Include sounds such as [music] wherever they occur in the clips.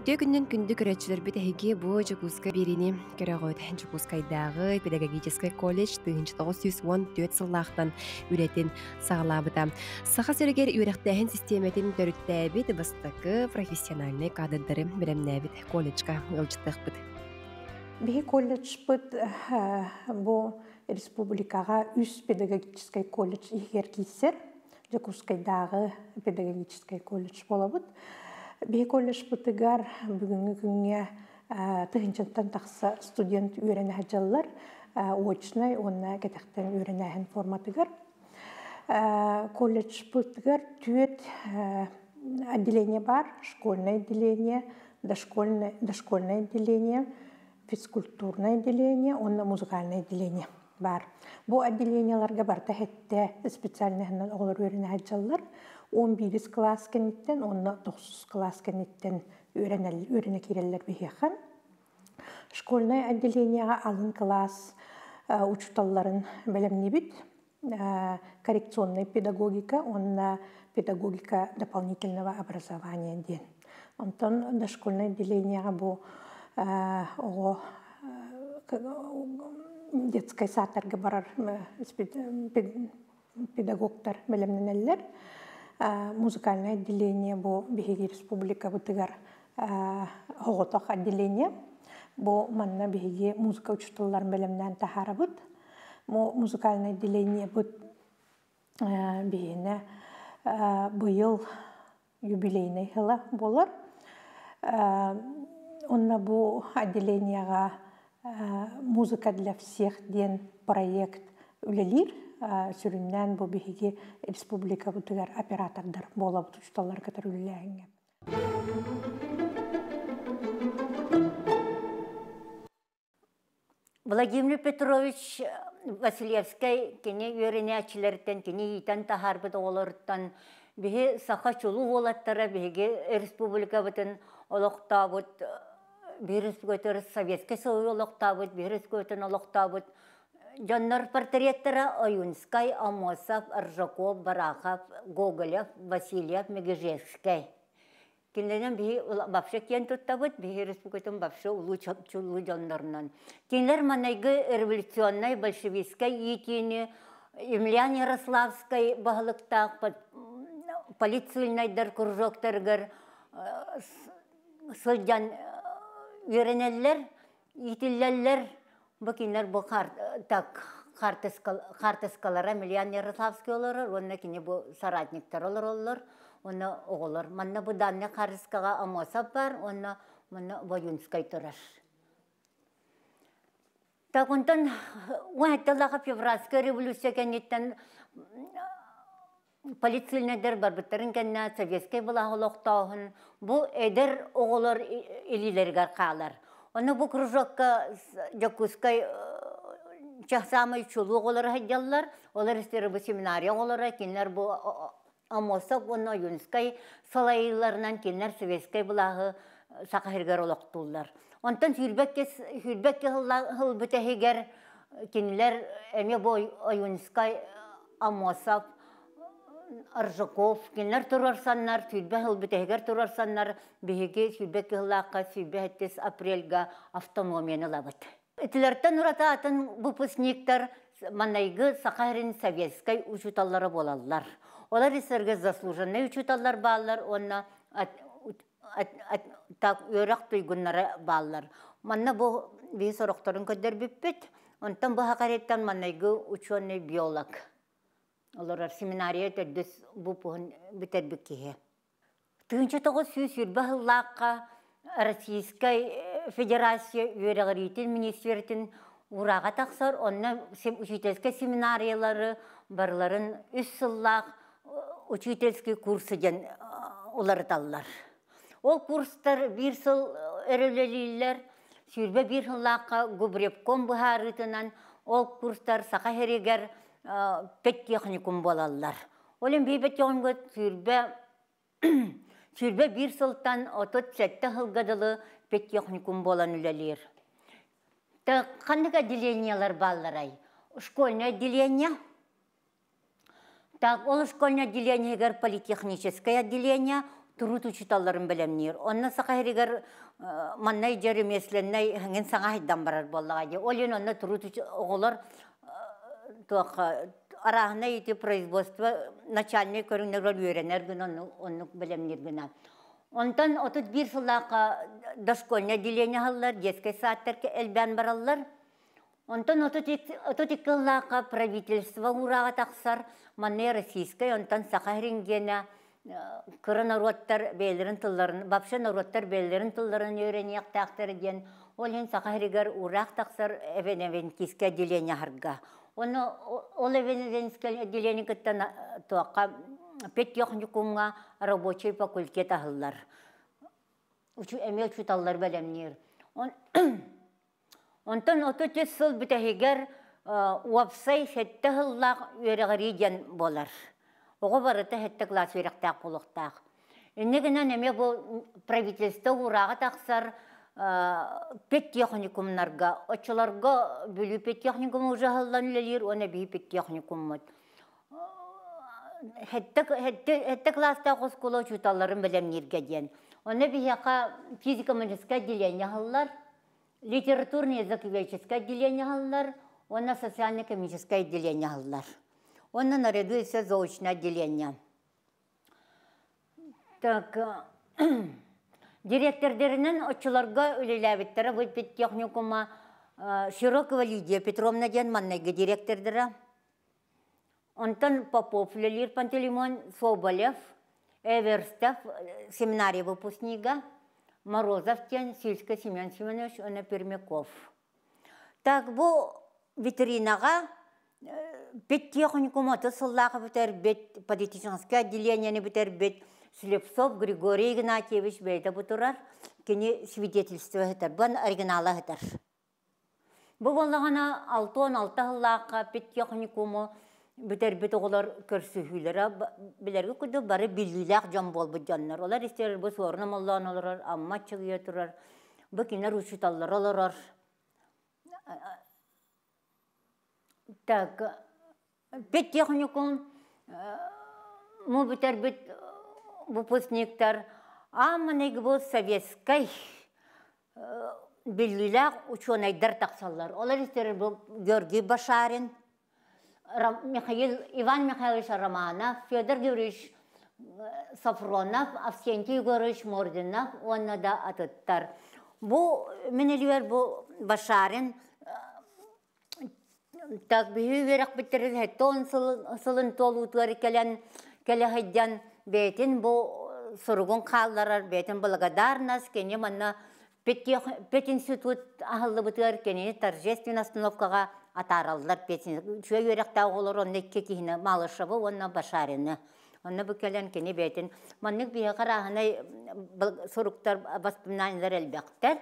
Бүтө күннен күндү көрәтчілер біт әйге бұ Чекуска беріне көрәғойт Чекускайдағы педагогический колледж 1914 сыллақтан үретін сағалабыда. Сақа сөрігер үйрәқтәйін системетін төріттәбіт бастықы профессиональный кадрдары білімнәбіт колледжға ұлчықтық бұд. Бе колледж э, бұд бұ республикаға үс педагогический колледж егер кейсер Чекускайдағы педагогический колледж болабыд. Бек олыш бұтыгар бүгінгі күнге тұхынчынтан тақсы студент үйрені әжалылар, очной онна кәтәқтен үйрені әхін форматыгар. Колледж бұтыгар түйет отделение бар, школьное отделение, дошкольное, дошкольное отделение, физкультурное отделение, онна музыкальное отделение бар. Бұ отделенияларга бар тәхетте специальный олар үйрені әжалылар. 11 класс кенеттен, онна 9 класс кенеттен өріне керелер бігеқін. Школьное отделенияға алын класс білім не біт. Коррекционная педагогика, он педагогика дополнительного образования ден. Онтон дошкольное отделенияға бұл э, оғы э, детскай сатарга барар э, педагогтар білімнен билемненеллер музыкальное отделение бу биһиги республика бытыгар хоготох отделение бу манна биһиги музыка учутуллар тахара бут. бу музыкальное отделение бут биһине быйыл юбилейный болар онна бу отделенияга музыка для всех ден проект үлелир сүрүннән бу биһиги республика бутыгар оператордар бола бутусталар катаруллаһыҥҥа. Владимир Петрович Васильевский кене үйренәчиләрдән, кене итән тахарбыда олардан, биһи саха чулу болаттара биһиги республика бутын олоқтабыт, бирис көтер Советский Союз бут бирис көтен бут Жоннор портреттара Оюнскай, Амосов, Ржаков, Барахов, Гоголев, Васильев, Мегежевский. Кинлерен би бапшы кен туттабыт, бихи республикатын бапшы улу чулу жоннорнан. Кинлер манайгы революционной большевистской етини, Емлян Ярославской бағылықтақ, полицуйлнайдар кружоктаргар, э, сылжан үйренеллер, э, итиллеллер, Бу э, кинлер бу так хартыскалара миллион Ярославский олар, онна кине бу соратниктер олар олар, онна оғылар. Манна бу данны харыскаға амосап бар, онна манна воюнскай тұрар. Так онтан, уәтталаға февральская революция кәнеттен полицейлнедер бар бұттарын кәнна советский бұлағы лоқтауын, Эдер әдір оғылар илилерге қалар. Оны бу кружокка жакускай э, чахсамай чулуг олар хадяллар, олар истер бу семинария олар, кинлер бу амосок оны юнскай салайларынан кинлер севескай булагы э, сақахергер олоқтуллар. Онтан сүйлбекке хыл бүтәһигер э, кинлер эме бой юнскай амосок Аржаковкиннар турарсаннар, сүйбе хылбетегер турарсаннар, беге сүйбе кыллақа, сүйбе хеттес апрельга автономияны лабыт. Этилерден урата атын выпускниктар манайгы Сахарин Советской учуталлары болаллар. Олар эсерге заслуженный учуталлар баалар, онна так өрәк туйгуннары баалар. Манна бу бей сорақтарын көддер біппет, онтан бұ манайгы биолог. Олар семинария төрдүс бу пуһун битербик киһи. Тынчы тогы сүз сүрбә хыллакка Российская э, Федерация етін министритин ураға тақсар, онна учительская семинариялары барларын үс сыллақ э, учительский курсы ден э, олар Ол курстар бир сыл әрелелейлер, сүрбе бир сыллаққа губрепком бұхарытынан, ол курстар сақа херегер бет э, техникум болаллар. Олен бейбет жоғынғы түрбе, [coughs] түрбе бір сылтан отот сәтті хылғадылы бет техникум болан үлелер. Қандық отделениялар балларай? Школьное отделение, так, ол школьное отделение гер политехническое отделение, турут учиталларын белемнер. Онна сақайрегер э, маннай жеремесленнай хэнген саңа айдан барар боллаға де. Олен онна турут оғылар арахна ити производство начальник көрүңнөр ол үйренер күн оннук билемнер күн Онтан отут бир сылака дошкольное деление халлар, детский садтарке элбен бараллар. Онтан отут икі правительство урага таксар манера российская, онтан сақа хренгені э, кыры народтар белерин тылларын, вообще народтар бейлерін тылларын үйренек тақтар ген, ол ен сақа хрегер урақ тақсар киске Оны ол эвенеренскел отделениекеттен туаққа пет йохникумга рабочий факультет ахыллар. Учу эмел чуталлар бәлемнер. Он [coughs] онтон ото тес сыл битәһигәр э, уапсай хәттә хыллак үрәгәридән болар. Ого бары та хәттә класс үрәктәк булыктак. Инде генә неме бу правительство урагы тақсар, петтехникумнарга очоларга бүлү петтехникум уже халланлелер оны бий петтехникуммут хетте класста хоскула чуталларын белемнерге оны бияка физика маническое отделение халлар литературное языковедческое отделение халлар оны социально экономическое отделение халлар наряду заочное отделение так Директордерінен отчыларға үлеләбіттері бұл техникума э, Широкова Лидия Петровна ден маннайғы директордері. Онтан Попов Лелир Пантелеймон Соболев, Эверстов, э, семинария выпускника, Морозов ден Сильска Семен Семенович, он Пермяков. Так, бұл витринаға э, бет техникума тұсыллағы бітер бет, отделение бітер бет, Слепцов Григорий Игнатьевич бейді бұтырар, кені свидетельство хетер, бұн оригинала хетер. Бұл олығана 6-16 ғыллаққа бет техникумы бітер бет оғылар көрсіхүйлері білерге күді бары біліліғ жан болбы бұджанлар. Олар істер бұл суарына моллан оларар, амма чығы тұрар, бұл ұшыталар ұшыталлар оларар. Так, бет техникум, э, мұ бітер бет выпускниктер амыник бұл советскай э, билгилах ученыйдар тақсаллар олар истер бұл георгий башарин михаил иван михайлович романов федор георгиевич э, сафронов авсентий егорович мординов оны да атыттар бұл менелер бұл башарин э, так бүйі берек бітірер хетон сылын толутуар келен келе бетин бу э, суругун каалларар бетин благодарнас кене манна пет институт ахыллыбытыгар кени торжественный остановкага атараллар петин чуя юректа олор малышыбы онна башарыны онна бүкелен кене бетин маннык бие карахынай э, суруктар воспоминаниялар элбектер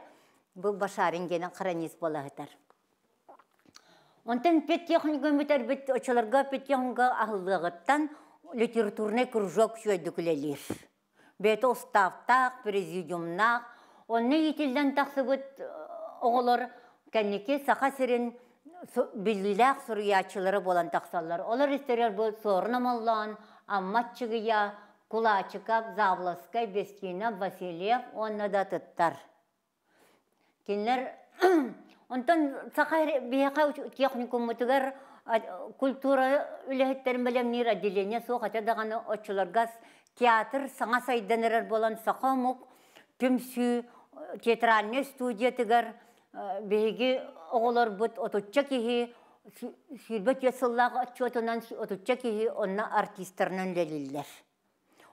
бу башарын кени хронист болахытар Онтан пет яхын бит очаларга пет яхынга ахыллыгыттан литературный кружок шөйдікілелер. Беті ұстафтақ, президиумнақ, онны етілден тақсы бұд э, оғылар кәнеке сақа сірін біліләқ сұриячылары болан тақсалар. Олар істерер бұл сорнамаллан, амматчығыя, Кулачиков, Завловскай, Бескина, Васильев, онна да тыттар. Кинлер, [clears throat] онтон бияқа техникум мутыгар, культура үлеһеттерин белем нир отделение суох ата даганы театр саңа сайдан болан сахомук түмсү театральный студия тигер беги оголор бут отучча кихи сүйбөт ясыллаг отчетунан отучча кихи онна артистернен лелиллер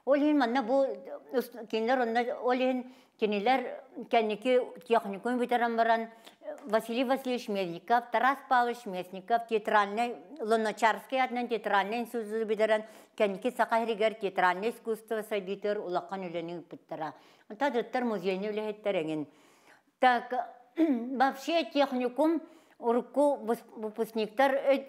ол хин манна бу э, кинилер онна ол хин кинилер кенники техникум битаран баран Василий Васильевич Мельников, Тарас Павлович месников театральный, Луначарский атынан театральный институт бидерен, кәнеке сақайрегер театральный искусство сабитер, улакан үлінің бұттыра. Та дыттар музейні Так, [clears throat] вообще техникум урку выпускниктар э,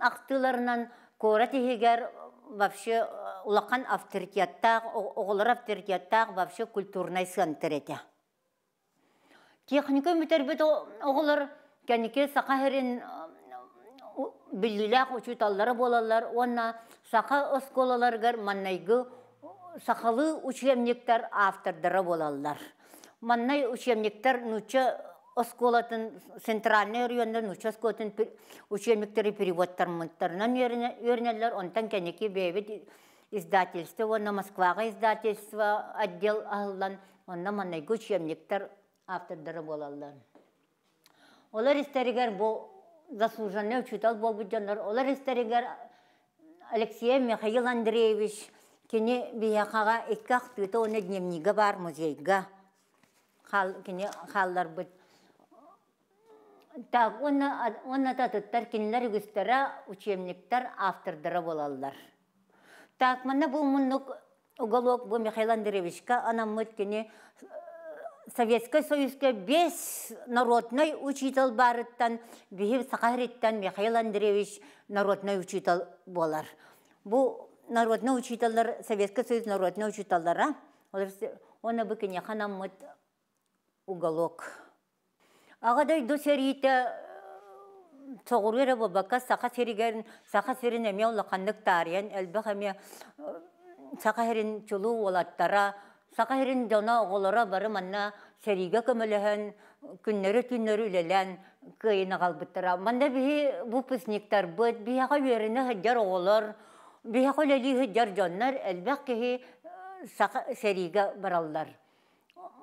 ақтыларынан кора тегегер вообще э, улакан авторитеттақ, оғылар авторитеттақ, вообще культурный сын еті техника үмітербет оғылар, кәніке сақа херен э, біліләқ учуталлары болалар, онна сақа осколаларғар маннайғы сақалы учемниктер автордары болалар. Маннай учемниктер нуча осколатын центральный районда нуча осколатын переводтар переводтармынттарынан өрнелер, онтан кәнеке бейбет издательство, онна Москваға издательство отдел алылан, онна маннайғы учемниктер автордары болалар. Олар истеригер бұл заслуженный учитал болбут жандар. Олар истеригер Алексей Михаил Андреевич кини бияқаға иккақ түті оны дневнигі бар музейге хал кини халлар бұд. Так, оны, оны татыттар кинилер үгістері учебниктер автордары болалар. Так, мана бұл мұнық уголок бұл Михаил Андреевичка анамыт кини Советский Союзге бес народной учитал барыттан, бейіп Сақариттан Михаил Андреевич народной учитал болар. Бұл народной учиталар, Советский Союз народной учиталлара, оны бүкіне ханаммыт уголок. Ағадай досериті соғырғыр бабака сақа серігерін, сақа серін әме олақандық тариян, әлбәқ әме э, сақа чулу олаттара, Сақайрын жона оғолора бары манна сәріге көмілігін, күннері түннері үлілен кыйына қалбыттыра. Манда бігі бұл пысниктар бұд, біғаға ғыджар оғылыр, оғолор, біғаға үлелі ғыджар жоннар, әлбәк кеғі э, сәріге баралдар.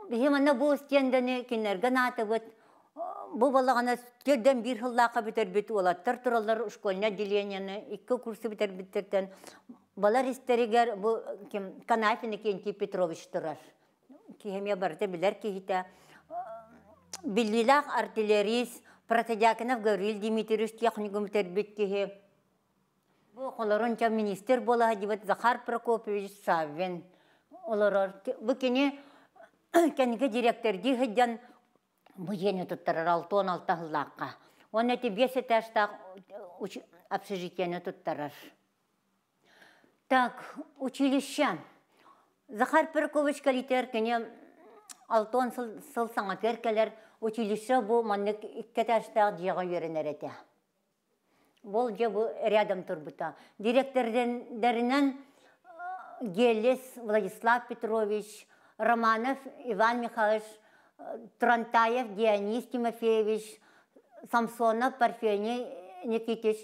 Бігі манна бұл үстендені кенерген бұд, Бу балағана керден бир хыллака битер бит олаттар тұралар школьня деленияны үкі курсы бітер біттерден. балар істерігер бу ким Канафин Кенти Петрович тұрар. Кеме барды білер кейті. Білілақ артилерист, Протодякинов Гаврил Димитрович техникум бітер Бұл Бу министр болаға дебет Захар Прокопович Савин. Бұл бу кини директор директор дихеджан Бұйені тұттырыр алты он алты ғылаққа. Он әті бес этажда общежитиені тұттырыр. Так, училища. Захар Перкович калитер кене алты он сыл саңатер кәлер училища бұл маннық кетәштағы жеға верінер әті. Бұл же бу рядом тұрбыта. Директордерінен э, Гелес Владислав Петрович, Романов Иван Михайлович Трантаев Дионис Тимофеевич, Самсонов Парфений Никитич,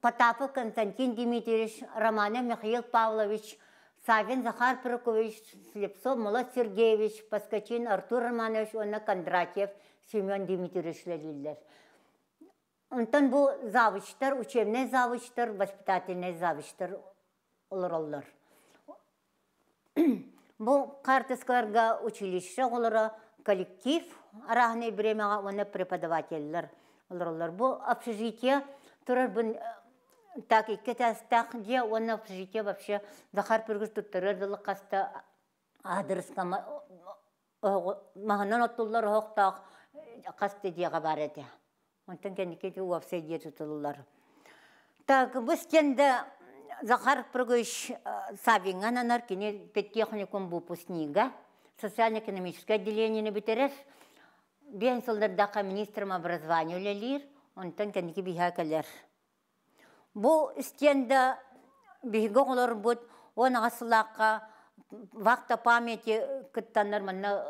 Потапов Константин Дмитриевич, Романов Михаил Павлович, Савин Захар Прокович, Слепцов Молод Сергеевич, Паскачин Артур Романович, Онна Кондратьев, Семен Дмитриевичлер. Онтан бұл завучтар, учебный завучтар, воспитательный завучтар олар Бұл қартысқыларға училище олары коллектив арағыны біремеға оны преподавателлер. Оларлар бұл общежитие тұрыр бұн э, так екі тәстақ де оны общежитие вообще захар пүргіз тұттырыр дылық қаста адырысқа э, э, мағынан оттылар оқтақ қасты деға бар еді. Онтан кәнеке де де тұтылылар. Так, біз кенді Захар Прыгыш э, Савинга нанар кине петтехникум выпускнига социально-экономическое отделение на битерес. Бен солдардака министром образования лелир, он тенкен ки бихакалер. Бу стенда бихго олор бут, он асылака вакта памяти кыттаннар манна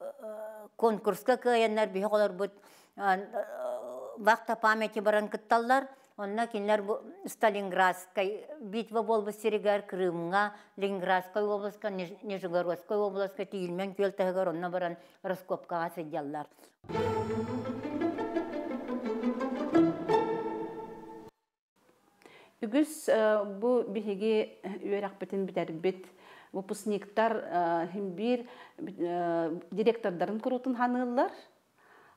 э, конкурска кыяннар бихго олор бут. Э, вакта памяти баран кытталлар. Онна кинлер Сталинградской битва болбы серегер Крымга, Ленинградской областка, Нижегородской областка тиилмен көлтөгөр онна баран раскопкага сыдяллар. Үгүс э, бу биһиги үйөрәк битен бит выпускниктар э, һәм бир э, директордарын күрүтүн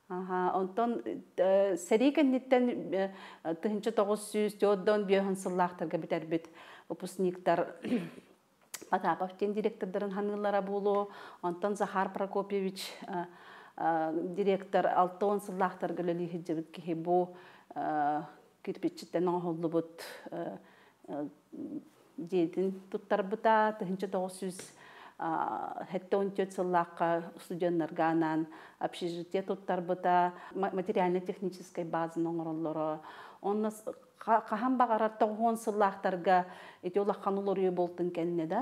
Ага, онтон э, сәреген ниттен э, тыһынчы тоғыз сүз тёддон биохансыллахтарга битәрбит выпускниктар [coughs] Потапов тен директордарын ханыллара болу, онтон Захар Прокопьевич э, директор алтон сыллахтар гөлөли хиджибит кихи бу кирпичтен оңоллубут дейтин туттарбыта тыһынчы тоғыз сүз Э, хэттон онтет сыллаққа студеннарганан общежитие туттарбыта материально технической базын оңыроллоро онна кахан багарар тоғон сыллаақтарға эти улаққан улорую болтын кенне да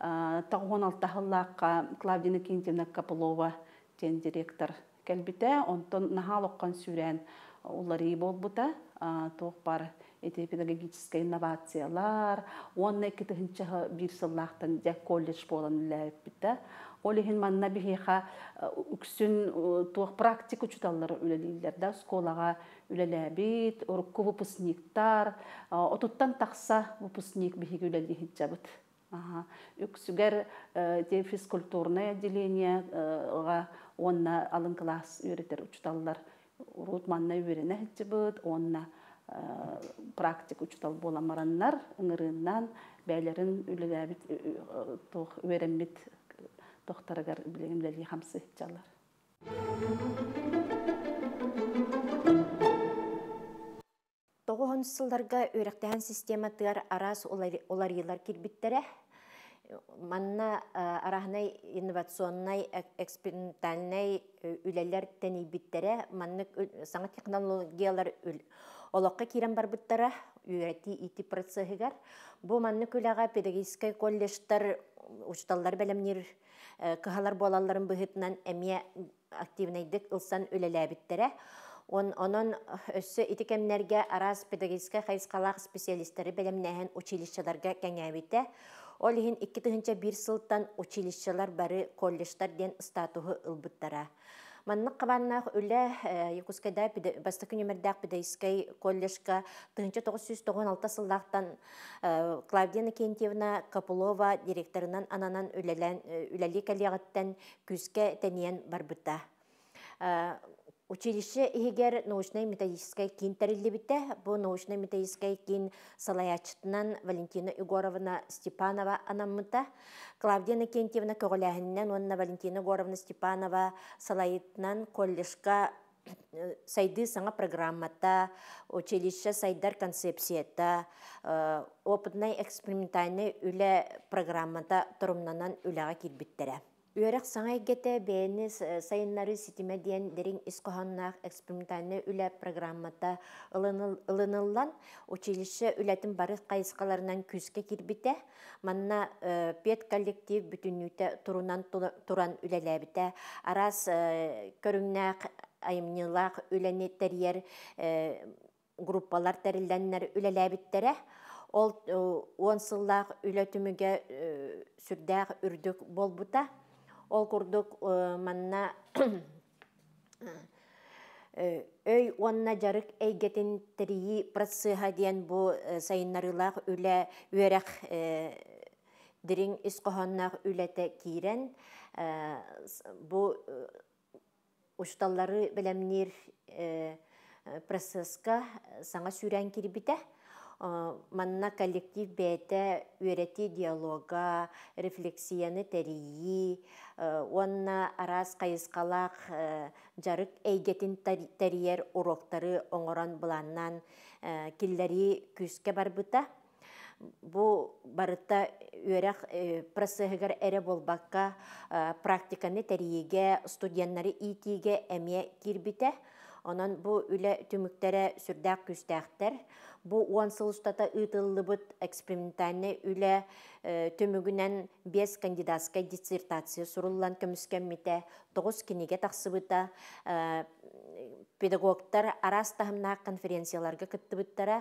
э, тоғон алтахыллааққа клавдина кинтина копылова тен директор келбите онтон нахалоққан сүрен уларии болбута э, тоқ бар эти педагогические инновации лар, он не кита бир бирсаллахтан дя колледж болан ләппитә олихин манна бихиха үксүн э, э, тух практику чуталлар улелилер да сколага улелебит, үлеләбит урукку выпускниктар э, отуттан такса выпускник бихи бихиге үлелихиджабыт Ага. Үксүгәр те физкультурное отделение га он на алын класс үйретер учталлар. Рутманна үйренәһ он на практик бола боламараннар ыңырынан бәйлерін үлігәбит э, э, тох үереммит тохтарыгар билегимдели хамсы чалар. Тоғуһон сылдарга өрәктәһән система тыар арас олар йыллар кирбиттере манна э, арахнай инновационнай экспериментальнай үләләр тәнибиттере манны саңа технологиялар олоққа кирен барбыттара үйрәти ити процессыгар. Бу манны күләгә педагогический колледжтар учталлар белемнер э, кыһалар болалларын быһытынан әмия активнәйдек ылсан өләләбиттерә. Он онон э, өссө итекемнәргә арас педагогический хайскалах специалисттары белемнәһен училищаларга кәңәбитә. Ол иһин 2 тыһынча 1 сылтан училищалар бары колледжтар ден статуһы ылбыттара. Маннық қабаннақ үлі Екускайда э, бастықын өмірдәк бідейскай коллежка 1996 сылдақтан э, Клавдина Кентьевна Капулова директорынан ананан үләлі э, коллегаттан күске тәниен барбыта. Училище егер научно-методической кин тәрелебітті, бұ научно-методической кин салаячытынан Валентина Егоровна Степанова анаммыта, Клавдина Кентьевна көгіләһіннен онна Валентина Егоровна Степанова салайытынан коллежка э, сайды саңа программата, училище сайдар концепцията, э, опытный экспериментальный үлі программата тұрымнанан үліға келбіттірі. Үйәрәк саңа кете бәйіні э, сайыннары ситиме дейін дәрін ісқоғаннақ экспериментальны үлі программата ылыныллан училище үләтін барық қайысқаларынан күзге кірбіте, манна э, пет коллектив бүтін үті тұрунан туран үләләбіте, арас э, көріңнәқ айымнылақ үләне тәрер группалар тәрілдәннәр үләләбіттәрі, Ол онсыллақ үләтіміге сүрдәғ үрдік болбыта ол курдук э, манна [coughs] э, өй онна жарык эйгетин тирии процыха диен бу э, сайыннарылаах үлэ үэрэх дирин искохоннаах үлете кирен бу учталлары белемнир процесска саңа сүрән кирбите манна коллектив бәйті өреті диалога, рефлексияны тәрейі, онна арас қайысқалақ жарық әйгетін тәрейер уроктары оңыран бұланнан килләри күске бұта. Бу барытта өрәк процессыгар әре болбаққа практиканы тәриеге, студентнары итиге әме кирбите. Онан бу үлә түміктері сүрдәк күстәктәр. Бу уан сылыштата ыйтыллыбыт экспериментальный үле э, төмөгүнен 5 кандидатска диссертация көміскен көмүскәммите 9 кинеге тахсыбыта э, педагогтар арас тахымна конференцияларга кыттыбыттара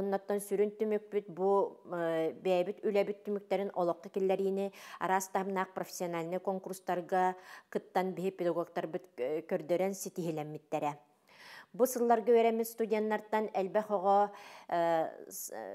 оннаттан сүрүн түмөкбүт бу э, бэбит үле түміктерін олықты киллерини арас тағымна профессиональный конкурстарга кыттан бе педагогтар көрдерін көрдөрен ситиһилеммиттере Бұл сылларга өреме студенттардан әлбәх ого э, э,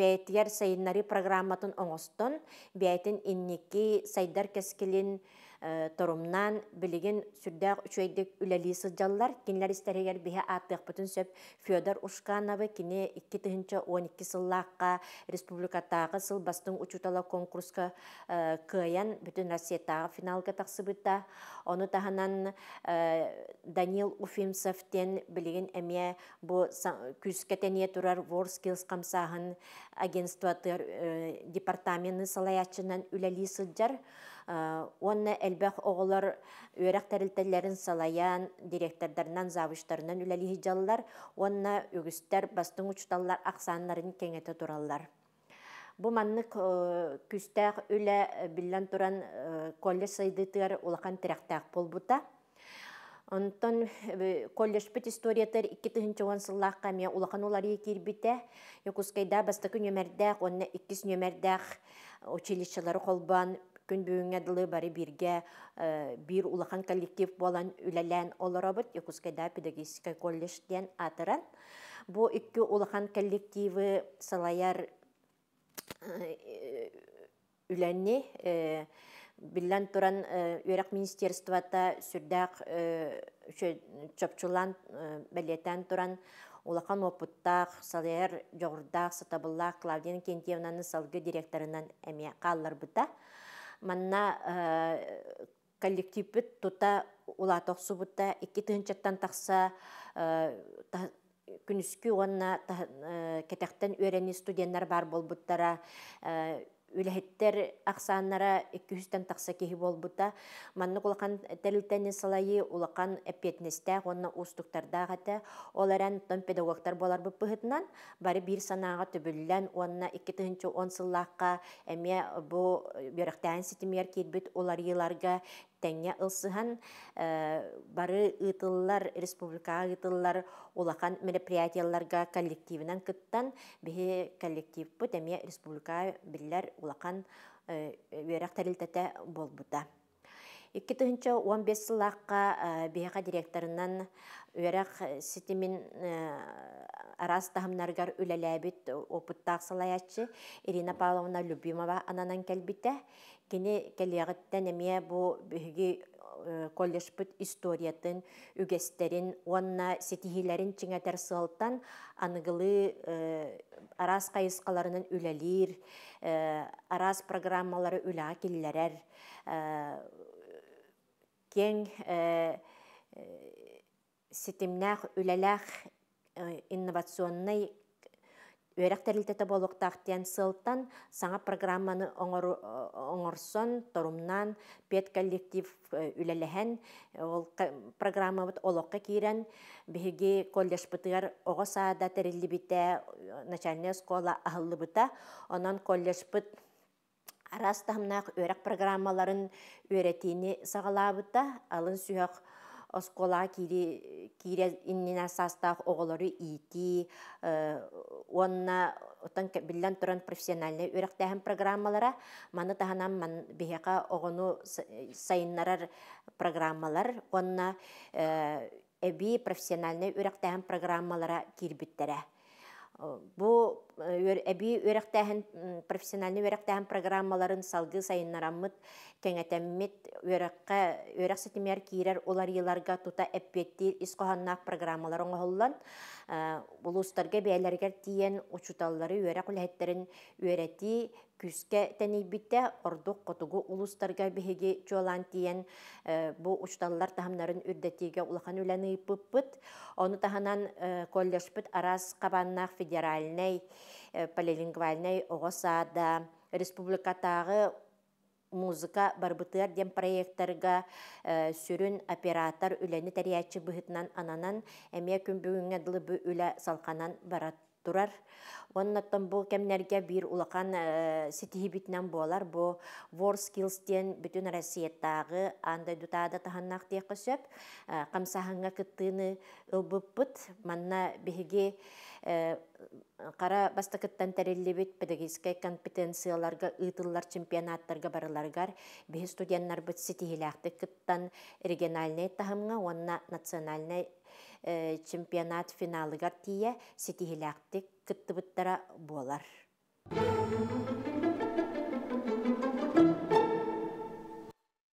бәйтігер сайыннары программатын оңостон бәйтін инники сайдар кәскілін Э, торумнан билигин сүрдәк үчәйдек үләли сыджаллар кинләр истәрегәр биһә аттык бүтән сөп Федор Ушканова кине 2 тыһынча 12 сыллакка сыл бастың учутала конкурска э, кыян бүтән Россиятагы финалга тахсыбыта. Оны таһанан э, Данил Уфимсовтен билигин әмия бу күскәтәне турар Ворскилс камсаһын агентство департаменты салаячынан үләли Э, онна әлбәх оғылар өрәк тәрілтәлләрін салаян, директордарынан завыштарынан үләлі жаллар, онна өгістер бастың ұчталлар ақсанларын кеңеті тураллар. Бу маннык э, күстәк үлә э, биллән туран коллеж сайдытыр улахан болбута. Онтон коллеж бит историятер 2000 сыллак олар улахан улары кирбите, юкускайда бастыкы нөмәрдәк, онна 2 нөмәрдәк училищелары қолбан күн дылы бәрі бирге э, бир улахан коллектив болан үләлән олоробыт Якутскайда педагогический колледжден атыран. Бу икки улахан коллективы салаяр э, үләнне э, білден тұран үрәк министерствата Сүрдәқ, Чопчулан бәлетән туран улахан опыттақ, салер, жоғырдақ, сатабыллақ, Клавдин Кентьевнаны салғы директорынан әме қаллар манна э, коллективбит тута улатоқсубута икки тыынчаттан тақса э, күніскі онна э, кетектен өрені студенттер бар болбуттара үлэһиттер ахсааннара күстен тақса киһи болбута манны кулакан тэлтени салайы улакан эппетнестэ онна устуктардаах ол оларан тон педагогтар болар быппыһытынан бары бир санаға төбүллән онна икки 10 он сыллаакка эмиэ бу э, бөрэхтээһин ситимиэр киирбит уларыыларга тәңе ылсыһан э, бары ытыллар республика ытыллар улахан мероприятияларга коллективинан кыттан бихи коллектив бу тәме республика биллер улахан верах э, тәрилтәтә болбута. бес сылаққа э, бейға директорынан өрақ сетемін арас тағымнарғар үләләбіт опыттақ салаячы Ирина Павловна Любимова ананан кәлбитә Кини келиағыттан әме бу бүгі э, коллежпыт историятын, үгестерін, онна сетихилерін чиңетер сылтан анығылы э, арас қайысқаларының үләлер, э, арас программалары үлә келлерер, кең сетимнәх үлелях инновационный Үйрәқтәрілтеті болуқтақтен сылттан саңа программаны э, оңырсон, торумнан, пет коллектив э, үләліхән, э, ол программа бұд олыққа кейрен, бігі коллеж бұтығар оғы саада тәрілі біте, начальная скола ағылы бұта, онан коллеж бұт арастамнақ өрәк программаларын өретіні сағалабыта, алын сүйек оскола кири кире иннина састах оголору ити э, онна отан биллан туран профессиональный үрәктәһен программалара маны таханам ман огону сайыннарар программалар онна эби профессиональный үрәктәһен программалара кирбиттерә бу э, эби үрәктәһен профессиональный үрәктәһен программаларын салгы сайыннараммыт кеңетем мит өрәккә өрәк сәтимәр кирәр олар еларга тута әппетти искоханна программалар оңһоллан ә, булустарга бәйләргә тиен учуталлары өрәк үлһәттерин өрәти күскә тәнибиттә ордук котугу улустарга беһеге чолан тиен ә, бу учталлар тахамнарын үрдәтигә улахан үләне пыппыт оны таһанан ә, коллежпыт арас кабаннах федеральный полилингвальный огосада республикатагы музыка барбытыар дем проекторга э, сүрүн оператор үләні тәрәчі бұхытнан ананан әме күмбүңгә дылы бу үлә салқанан барат турар. Оннаттан бұл кемнерге бір улақан э, бітінен болар. Бұл скиллстен бүтін Россияттағы андай дұтады тағаннақ дей қысып, қамсағанға э, күттіні бұт. манна бігі қара э, тәрелі тәрелебет педагогическай компетенцияларға ұйтыллар чемпионаттарға барыларғар бігі студентнар бұт сетихиләқті күттен региональный тағымға, онна национальный Э, чемпионат финалыгар тие сетихилактик кыттыбыттара болар.